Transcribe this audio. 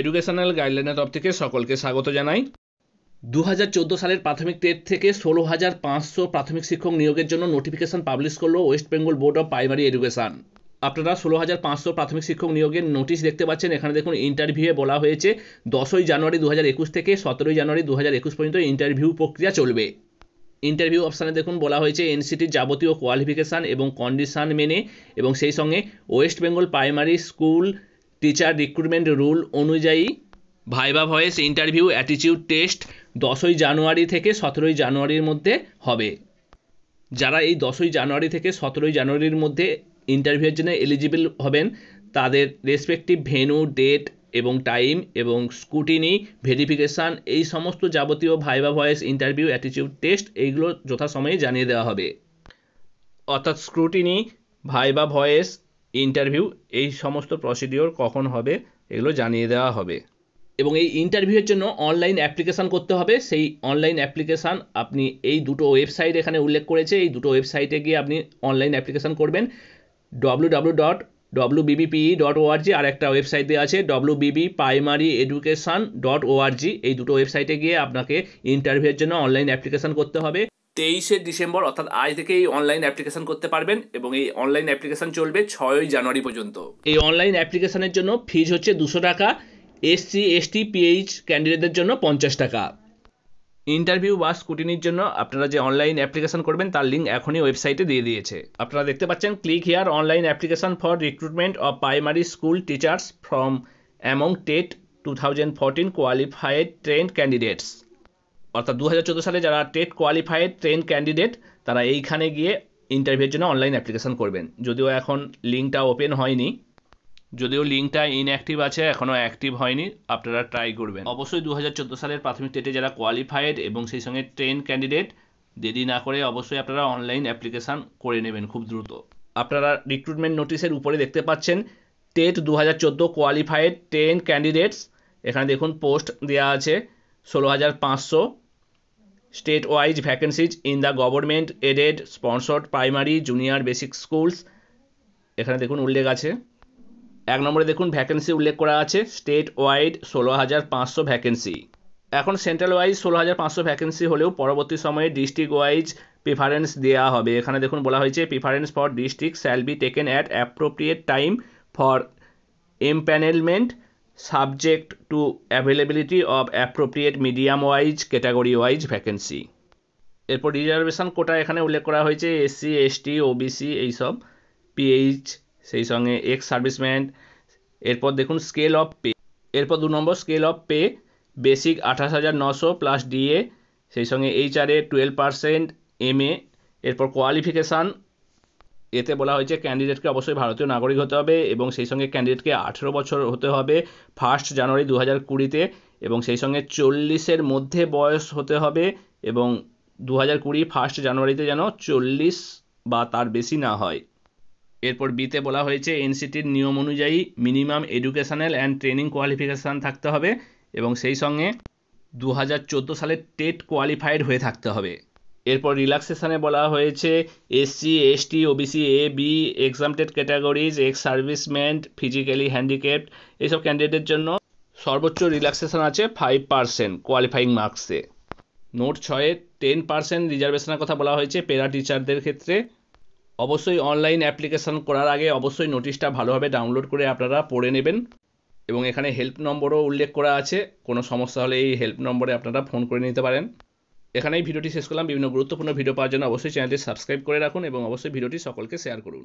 educational গাইডলাইনের তরফ থেকে সকলকে স্বাগত জানাই দু সালের প্রাথমিক টেট থেকে ষোলো হাজার পাঁচশো প্রাথমিক শিক্ষক নিয়োগের জন্য নোটিফিকেশন পাবলিশ করলো West Bengal Board of Primary Education আপনারা ষোলো হাজার পাঁচশো প্রাথমিক শিক্ষক নিয়োগের নোটিশ দেখতে পাচ্ছেন এখানে দেখুন ইন্টারভিউয়ে বলা হয়েছে দশই জানুয়ারি দু হাজার একুশ থেকে সতেরোই জানুয়ারি দু হাজার একুশ পর্যন্ত ইন্টারভিউ প্রক্রিয়া চলবে ইন্টারভিউ অপশানে দেখুন বলা হয়েছে এনসিটির যাবতীয় কোয়ালিফিকেশান এবং কন্ডিশান মেনে এবং সেই সঙ্গে West Bengal primary school teacher recruitment rule অনুযায়ী viva voce interview attitude test দশই জানুয়ারি থেকে সতেরোই জানুয়ারির মধ্যে হবে যারা এই দশই জানুয়ারি থেকে সতেরোই জানুয়ারির মধ্যে ইন্টারভিউয়ের জন্য এলিজিবল হবেন তাদের রেসপেক্টিভ ভেনু ডেট এবং টাইম এবং স্কুটিনি ভেরিফিকেশান এই সমস্ত যাবতীয় viva voce interview attitude test এইগুলো যথাসময়ে জানিয়ে দেওয়া হবে অর্থাৎ স্ক্রুটিনি ভাইবা ভয়েস ইন্টারভিউ এই সমস্ত প্রসিডিওর কখন হবে এগুলো জানিয়ে দেওয়া হবে এবং এই ইন্টারভিউয়ের জন্য অনলাইন অ্যাপ্লিকেশান করতে হবে সেই অনলাইন অ্যাপ্লিকেশান আপনি এই দুটো ওয়েবসাইট এখানে উল্লেখ করেছে এই দুটো ওয়েবসাইটে গিয়ে আপনি অনলাইন অ্যাপ্লিকেশান করবেন W W dot W BBPE dot ORG আর একটা ওয়েবসাইট দেওয়া আছে ডব্লু বিবি প্রাইমারি এডুকেশান ডট ওআরজি এই দুটো ওয়েবসাইটে গিয়ে আপনাকে ইন্টারভিউয়ের জন্য অনলাইন অ্যাপ্লিকেশান করতে হবে তেইশে ডিসেম্বর অর্থাৎ আজ থেকে এই অনলাইন অ্যাপ্লিকেশন করতে পারবেন এবং এই অনলাইন অ্যাপ্লিকেশন চলবে ছয়ই জানুয়ারি পর্যন্ত এই অনলাইন অ্যাপ্লিকেশনের জন্য ফিজ হচ্ছে দুশো টাকা এসসি এসটি পিএইচ ক্যান্ডিডেটদের জন্য পঞ্চাশ টাকা ইন্টারভিউ বা স্কুটিনির জন্য আপনারা যে অনলাইন অ্যাপ্লিকেশন করবেন তার লিঙ্ক এখনই ওয়েবসাইটে দিয়ে দিয়েছে আপনারা দেখতে পাচ্ছেন click here online application for recruitment of primary school teachers from among TET two thousand fourteen qualified trained candidates অর্থাৎ দু সালে যারা টেট কোয়ালিফাইড ট্রেন ক্যান্ডিডেট তারা এইখানে গিয়ে ইন্টারভিউর জন্য অনলাইন অ্যাপ্লিকেশান করবেন যদিও এখন লিঙ্কটা ওপেন হয়নি যদিও লিঙ্কটা ইনঅ্যাক্টিভ আছে এখনও অ্যাক্টিভ হয়নি আপনারা ট্রাই করবেন অবশ্যই দু সালের প্রাথমিক টেটে যারা কোয়ালিফাইড এবং সেই সঙ্গে ট্রেন ক্যান্ডিডেট দেরি না করে অবশ্যই আপনারা অনলাইন অ্যাপ্লিকেশান করে নেবেন খুব দ্রুত আপনারা রিক্রুটমেন্ট নোটিশের উপরে দেখতে পাচ্ছেন টেট দু হাজার চোদ্দো কোয়ালিফাইড টেন ক্যান্ডিডেটস এখানে দেখুন পোস্ট দেওয়া আছে ষোলো হাজার পাঁচশো state wise vacancies in the government aided sponsored primary junior basic schools এখানে দেখুন উল্লেখ আছে এক নম্বরে দেখুন ভ্যাকেন্সি উল্লেখ করা আছে স্টেট ওয়াইড ষোলো হাজার পাঁচশো ভ্যাকেন্সি এখন সেন্ট্রাল ওয়াইজ ষোলো হাজার পাঁচশো ভ্যাকেন্সি হলেও পরবর্তী সময়ে ডিস্ট্রিক্ট ওয়াইজ প্রিফারেন্স দেওয়া হবে এখানে দেখুন বলা হয়েছে preference for district shall be taken at appropriate time for empanelment subject to availability of appropriate medium wise category wise vacancy এরপর রিজার্ভেশন কোটা এখানে উল্লেখ করা হয়েছে এসসি এসটি ওবিসি এইসব পিএইচ সেই সঙ্গে এক্স সার্ভিসম্যান এরপর দেখুন স্কেল অফ পে এরপর দু নম্বর স্কেল অফ পে বেসিক আঠাশ হাজার নশো প্লাস ডিএ সেই সঙ্গে এইচআরএ টুয়েলভ পারসেন্ট এম এরপর কোয়ালিফিকেশান এতে বলা হয়েছে ক্যান্ডিডেটকে অবশ্যই ভারতীয় নাগরিক হতে হবে এবং সেই সঙ্গে ক্যান্ডিডেটকে আঠেরো বছর হতে হবে ফার্স্ট জানুয়ারি দু হাজার কুড়িতে এবং সেই সঙ্গে চল্লিশের মধ্যে বয়স হতে হবে এবং দু হাজার কুড়ি ফার্স্ট জানুয়ারিতে যেন চল্লিশ বা তার বেশি না হয় এরপর বিতে বলা হয়েছে এনসিটির নিয়ম অনুযায়ী minimum educational and training qualification থাকতে হবে এবং সেই সঙ্গে দু হাজার চোদ্দো সালে টেট কোয়ালিফাইড হয়ে থাকতে হবে এরপর রিল্যাক্সেশানে বলা হয়েছে SC ST OBC A B exempted categories ex serviceman physically handicap এইসব ক্যান্ডিডেটের জন্য সর্বোচ্চ রিল্যাক্সেশন আছে ফাইভ পার্সেন্ট কোয়ালিফাইং মার্কসে নোট ছয়ে টেন পার্সেন্ট রিজার্ভেশনের কথা বলা হয়েছে পেরা টিচারদের ক্ষেত্রে অবশ্যই অনলাইন অ্যাপ্লিকেশান করার আগে অবশ্যই নোটিশটা ভালোভাবে ডাউনলোড করে আপনারা পড়ে নেবেন এবং এখানে হেল্প নম্বরও উল্লেখ করা আছে কোনো সমস্যা হলে এই হেল্প নম্বরে আপনারা ফোন করে নিতে পারেন এখানেই ভিডিওটি শেষ করলাম বিভিন্ন গুরুত্বপূর্ণ ভিডিও পাওয়ার জন্য অবশ্যই চ্যানেলটি সাবস্ক্রাইব করে রাখুন এবং অবশ্যই ভিডিওটি সকলকে শেয়ার করুন